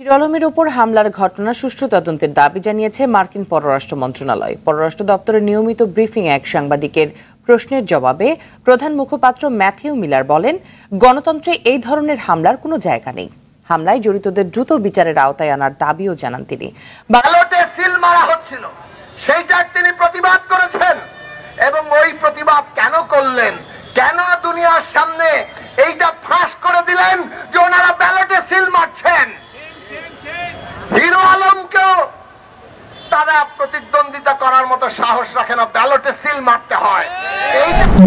Hero আলমের ওপর হামলার ঘটনা সুষ্ঠু তদন্তের দাবি জানিয়েছে মার্কিন পররাষ্ট্র মন্ত্রণালয় পররাষ্ট্র দপ্তরের নিয়মিত ব্রিফিং এক সাংবাদিকের প্রশ্নের জবাবে প্রধান মুখপাত্র ম্যাথিউ মিলার বলেন গণতন্ত্রে এই ধরনের হামলার কোনো জায়গা নেই হামলায় জড়িতদের দ্রুত বিচারের আওতায় আনার দাবিও জানান তিনি ব্যালটে সিল মারা হচ্ছিল সেইটার তিনি প্রতিবাদ করেছেন এবং ওই প্রতিবাদ কেন করলেন কেন দুনিয়ার সামনে এইটা ফাঁস করে দিলেন যে ওনারা ব্যালটে সিল মারছেন হিরো আলমকেও তারা প্রতিদ্বন্দ্বিতা করার মতো সাহস রাখে না ব্যালটে সিল মারতে হয়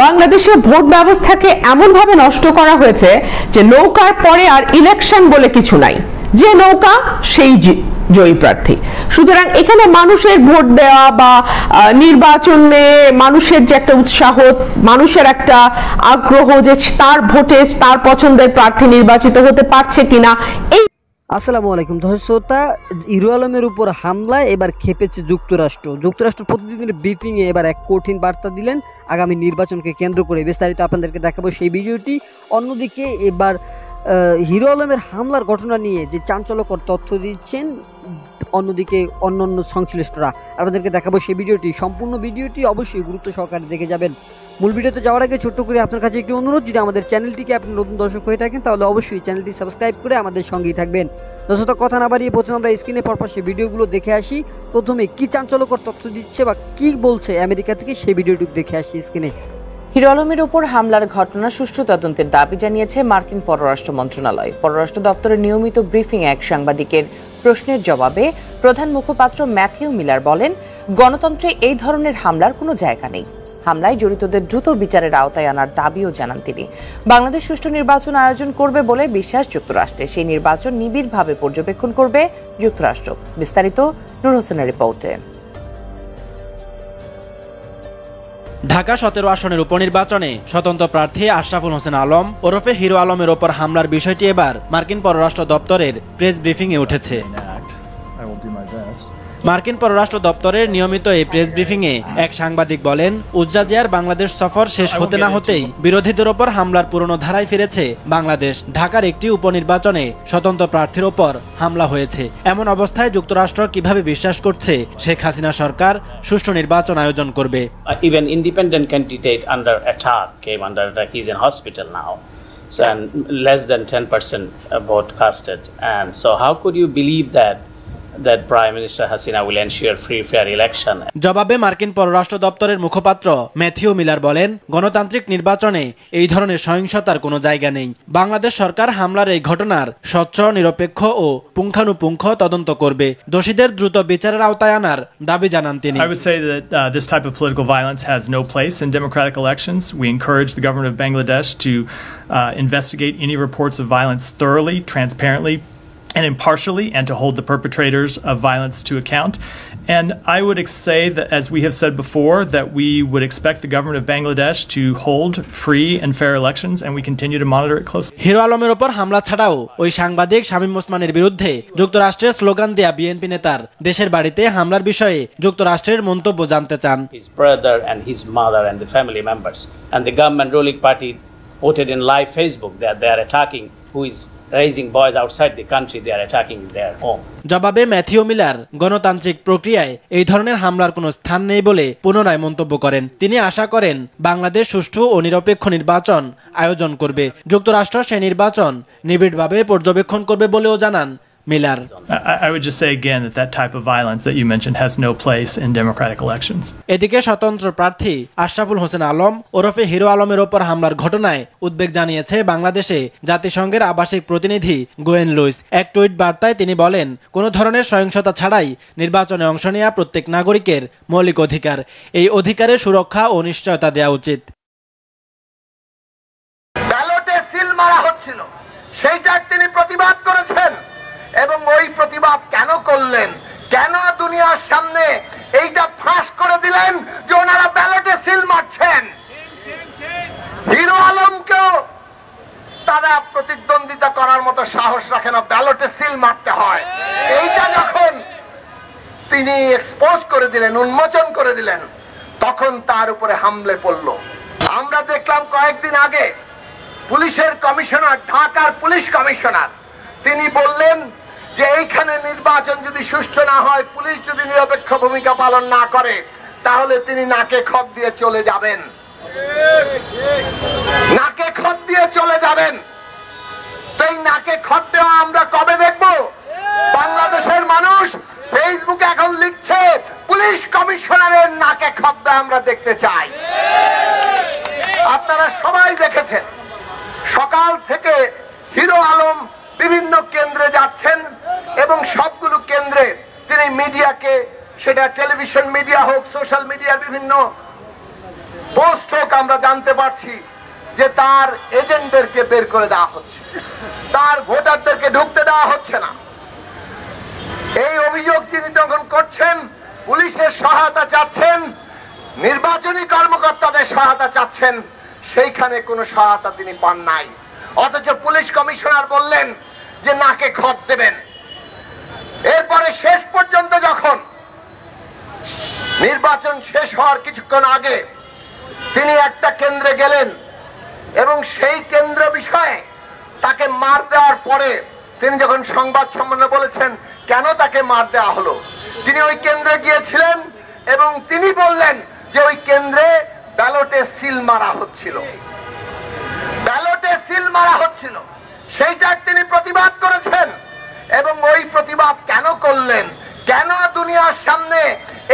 বাংলাদেশে ভোট ব্যবস্থাকে এমনভাবে নষ্ট করা হয়েছে যে নৌকার পরে আর ইলেকশন বলে কিছু নাই যে নৌকা সেই জয়ী প্রার্থী সুতরাং এখানে মানুষের ভোট দেওয়া বা নির্বাচনে মানুষের যে একটা উৎসাহ মানুষের একটা আগ্রহ যে তার ভোটে তার পছন্দের প্রার্থী নির্বাচিত হতে পারছে কিনা এই আসসালামু আলাইকুম ধর্ষতা ইরু আলমের উপর হামলা এবার খেপেছে যুক্তরাষ্ট্র যুক্তরাষ্ট্র প্রতিদিনের ব্রিফিংয়ে এবার এক কঠিন বার্তা দিলেন আগামী নির্বাচনকে কেন্দ্র করে বিস্তারিত আপনাদেরকে দেখাবো সেই ভিডিওটি অন্যদিকে এবার হিরো আলমের হামলার ঘটনা নিয়ে যে চাঞ্চল্যকর তথ্য দিচ্ছেন অন্যদিকে অন্য অন্য সংশ্লিষ্টরা আপনাদেরকে দেখাবো সেই ভিডিওটি সম্পূর্ণ ভিডিওটি অবশ্যই গুরুত্ব সহকারে দেখে যাবেন মূল ভিডিওতে যাওয়ার আগে ছোট্ট করে আপনার কাছে একটি অনুরোধ যদি আমাদের চ্যানেলটিকে আপনি নতুন দর্শক হয়ে থাকেন তাহলে অবশ্যই চ্যানেলটি সাবস্ক্রাইব করে আমাদের সঙ্গেই থাকবেন দর্শক কথা না বাড়িয়ে প্রথমে আমরা স্ক্রিনে পরপাশে ভিডিওগুলো দেখে আসি প্রথমে কি চাঞ্চল্যকর তথ্য দিচ্ছে বা কি বলছে আমেরিকা থেকে সেই ভিডিওটি দেখে আসি স্ক্রিনে হিরো আলমের ওপর হামলার ঘটনা সুষ্ঠু তদন্তের দাবি জানিয়েছে মার্কিন পররাষ্ট্র মন্ত্রণালয় পররাষ্ট্র দপ্তরের নিয়মিত ব্রিফিং এক সাংবাদিকের প্রশ্নের জবাবে প্রধান মুখপাত্র ম্যাথিউ মিলার বলেন গণতন্ত্রে এই ধরনের হামলার কোনো জায়গা নেই হামলায় জড়িতদের দ্রুত বিচারের আওতায় আনার দাবিও জানান তিনি বাংলাদেশ সুষ্ঠু নির্বাচন আয়োজন করবে বলে বিশ্বাস যুক্তরাষ্ট্রে সেই নির্বাচন নিবিড়ভাবে পর্যবেক্ষণ করবে যুক্তরাষ্ট্র বিস্তারিত নুর হোসেনের রিপোর্টে ঢাকা সতেরো আসনের উপনির্বাচনে স্বতন্ত্র প্রার্থী আশরাফুল হোসেন আলম ওরফে হিরো আলমের ওপর হামলার বিষয়টি এবার মার্কিন পররাষ্ট্র দপ্তরের প্রেস ব্রিফিংয়ে উঠেছে মার্কিন পররাষ্ট্র দপ্তরের নিয়মিত এই প্রেস ব্রিফিংয়ে এক সাংবাদিক বলেন উজ্জাজিয়ার বাংলাদেশ সফর শেষ হতে না হতেই বিরোধীদের ওপর হামলার পুরনো ধারায় ফিরেছে বাংলাদেশ ঢাকার একটি উপনির্বাচনে স্বতন্ত্র প্রার্থীর ওপর হামলা হয়েছে এমন অবস্থায় যুক্তরাষ্ট্র কিভাবে বিশ্বাস করছে শেখ হাসিনা সরকার সুষ্ঠু নির্বাচন আয়োজন করবে even independent candidate under attack came under attack is in hospital now and less than 10% vote casted. And so, how could you believe that that Prime Minister Hasina will ensure free fair election. জবাবে মার্কিন পররাষ্ট্র দপ্তরের মুখপাত্র Matthew Miller বলেন গণতান্ত্রিক নির্বাচনে এই ধরনের সহিংসতার কোনো জায়গা নেই বাংলাদেশ সরকার হামলার এই ঘটনার স্বচ্ছ নিরপেক্ষ ও পুঙ্খানুপুঙ্খ তদন্ত করবে দোষীদের দ্রুত বিচারের আওতায় আনার দাবি জানান তিনি I would say that uh, this type of political violence has no place in democratic elections. We encourage the government of Bangladesh to uh, investigate any reports of violence thoroughly, transparently, and impartially and to hold the perpetrators of violence to account. And I would say that, as we have said before, that we would expect the government of Bangladesh to hold free and fair elections, and we continue to monitor it closely. Hero আলমের ওপর হামলা ছাড়াও ওই সাংবাদিক শামীম ওসমানের বিরুদ্ধে যুক্তরাষ্ট্রের slogan দেয়া বিএনপি নেতার দেশের বাড়িতে হামলার বিষয়ে যুক্তরাষ্ট্রের মন্তব্য জানতে চান his brother and his mother and the family members and the government ruling party voted in live Facebook that they are attacking who is জবাবে ম্যাথিও মিলার গণতান্ত্রিক প্রক্রিয়ায় এই ধরনের হামলার কোনো স্থান নেই বলে পুনরায় মন্তব্য করেন তিনি আশা করেন বাংলাদেশ সুষ্ঠু ও নিরপেক্ষ নির্বাচন আয়োজন করবে যুক্তরাষ্ট্র সে নির্বাচন নিবিড়ভাবে পর্যবেক্ষণ করবে বলেও জানান Miller. I would just say again that that type of violence that you mentioned has no place in democratic elections. এদিকে স্বতন্ত্র প্রার্থী আশরাফুল হোসেন আলম ওরফে হিরো আলমের ওপর হামলার ঘটনায় উদ্বেগ জানিয়েছে বাংলাদেশে জাতিসংঘের আবাসিক প্রতিনিধি গোয়েন লুইস এক টুইট বার্তায় তিনি বলেন কোনো ধরনের সহিংসতা ছাড়াই নির্বাচনে অংশ নেওয়া প্রত্যেক নাগরিকের মৌলিক অধিকার এই অধিকারের সুরক্ষা ও নিশ্চয়তা দেওয়া উচিত ব্যালটে সিল মারা হচ্ছিল সেইটার তিনি প্রতিবাদ করেছেন এবং ওই প্রতিবাদ কেন করলেন কেন দুনিয়ার সামনে এইটা ফাঁস করে দিলেন যে ওনারা ব্যালটে সিল মারছেন হিরো আলমকেও তারা প্রতিদ্বন্দ্বিতা করার মতো সাহস রাখে না ব্যালটে সিল মারতে হয় এইটা যখন তিনি এক্সপোজ করে দিলেন উন্মোচন করে দিলেন তখন তার উপরে হামলে পড়ল আমরা দেখলাম কয়েকদিন আগে পুলিশের কমিশনার ঢাকার পুলিশ কমিশনার তিনি বললেন যে এইখানে নির্বাচন যদি সুষ্ঠু না হয় পুলিশ যদি নিরপেক্ষ ভূমিকা পালন না করে তাহলে তিনি নাকে খত দিয়ে চলে যাবেন নাকে খত দিয়ে চলে যাবেন তো এই নাকে খত দেওয়া আমরা কবে দেখব বাংলাদেশের মানুষ ফেসবুকে এখন লিখছে পুলিশ কমিশনারের নাকে খত আমরা দেখতে চাই আপনারা সবাই দেখেছেন সকাল থেকে হিরো আলম বিভিন্ন কেন্দ্রে যাচ্ছেন এবং সবগুলো কেন্দ্রে তিনি মিডিয়াকে সেটা টেলিভিশন মিডিয়া হোক সোশ্যাল মিডিয়ার বিভিন্ন পোস্ট হোক আমরা জানতে পারছি যে তার এজেন্টদেরকে বের করে দেওয়া হচ্ছে তার ভোটারদেরকে ঢুকতে দেওয়া হচ্ছে না এই অভিযোগ তিনি যখন করছেন পুলিশের সহায়তা চাচ্ছেন নির্বাচনী কর্মকর্তাদের সহায়তা চাচ্ছেন সেইখানে কোনো সহায়তা তিনি পান নাই অথচ পুলিশ কমিশনার বললেন যে নাকে খত দেবেন এরপরে শেষ পর্যন্ত যখন নির্বাচন শেষ হওয়ার কিছুক্ষণ আগে তিনি একটা কেন্দ্রে গেলেন এবং সেই কেন্দ্র বিষয়ে তাকে মার দেওয়ার পরে তিনি যখন সংবাদ সম্মেলনে বলেছেন কেন তাকে মার দেওয়া হলো তিনি ওই কেন্দ্রে গিয়েছিলেন এবং তিনি বললেন যে ওই কেন্দ্রে ব্যালটে সিল মারা হচ্ছিল ব্যালটে সিল মারা হচ্ছিল সেইটার তিনি প্রতিবাদ করেছেন এবং ওই প্রতিবাদ কেন করলেন কেন দুনিয়ার সামনে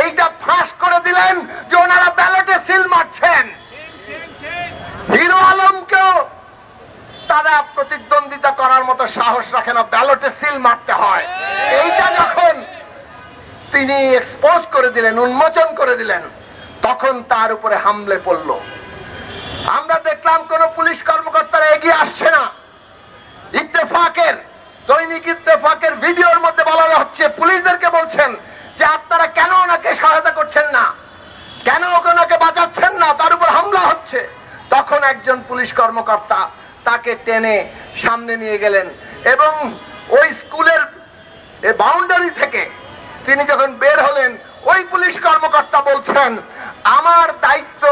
এইটা ফাঁস করে দিলেন যে ওনারা ব্যালটে সিল মারছেন হিরো আলমকেও তারা প্রতিদ্বন্দ্বিতা করার মতো সাহস রাখে না ব্যালটে সিল মারতে হয় এইটা যখন তিনি এক্সপোজ করে দিলেন উন্মোচন করে দিলেন তখন তার উপরে হামলে পড়ল আমরা দেখলাম কোন পুলিশ কর্মকর্তারা এগিয়ে আসছে না ইত্তেফাকের দৈনিক ইত্তেফাকের ভিডিওর মধ্যে বলা হচ্ছে পুলিশদেরকে বলছেন যে আপনারা কেন ওনাকে সহায়তা করছেন না কেন ওনাকে বাঁচাচ্ছেন না তার উপর হামলা হচ্ছে তখন একজন পুলিশ কর্মকর্তা তাকে টেনে সামনে নিয়ে গেলেন এবং ওই স্কুলের বাউন্ডারি থেকে তিনি যখন বের হলেন ওই পুলিশ কর্মকর্তা বলছেন আমার দায়িত্ব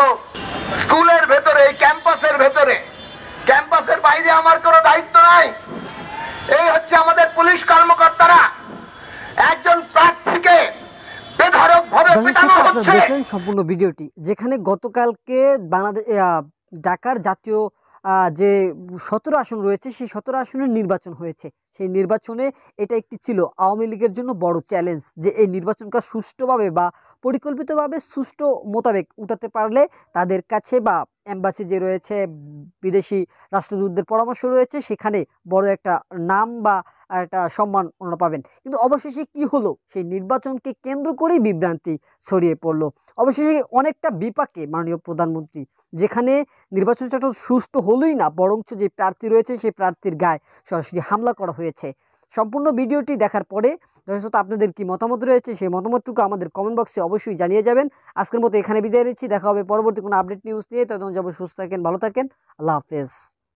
স্কুলের ভেতরে এই ক্যাম্পাসের ভেতরে ক্যাম্পাসের বাইরে আমার কোনো দায়িত্ব নাই এই হচ্ছে আমাদের পুলিশ কর্মকর্তারা একজন প্রার্থীকে বেধরক ভাবে হচ্ছে সম্পূর্ণ ভিডিওটি যেখানে গতকালকে বাংলাদেশ ঢাকার জাতীয় যে সতেরো আসন রয়েছে সেই সতেরো আসনের নির্বাচন হয়েছে সেই নির্বাচনে এটা একটি ছিল আওয়ামী লীগের জন্য বড় চ্যালেঞ্জ যে এই নির্বাচনটা সুষ্ঠুভাবে বা পরিকল্পিতভাবে সুষ্ঠু মোতাবেক উঠাতে পারলে তাদের কাছে বা অ্যাম্বাসি যে রয়েছে বিদেশি রাষ্ট্রদূতদের পরামর্শ রয়েছে সেখানে বড় একটা নাম বা একটা সম্মান ওনারা পাবেন কিন্তু অবশেষে কি হলো সেই নির্বাচনকে কেন্দ্র করেই বিভ্রান্তি ছড়িয়ে পড়লো অবশেষে অনেকটা বিপাকে মাননীয় প্রধানমন্ত্রী যেখানে নির্বাচনটা সুষ্ঠু হলোই না বরঞ্চ যে প্রার্থী রয়েছে সেই প্রার্থীর গায়ে সরাসরি হামলা করা হয়েছে সম্পূর্ণ ভিডিওটি দেখার পরে যথেষ্ট আপনাদের কি মতামত রয়েছে সেই মতামতটুকু আমাদের কমেন্ট বক্সে অবশ্যই জানিয়ে যাবেন আজকের মতো এখানে বিদায় নিচ্ছি দেখা হবে পরবর্তী কোনো আপডেট নিউজ নিয়ে তখন যাবো সুস্থ থাকেন ভালো থাকেন আল্লাহ হাফেজ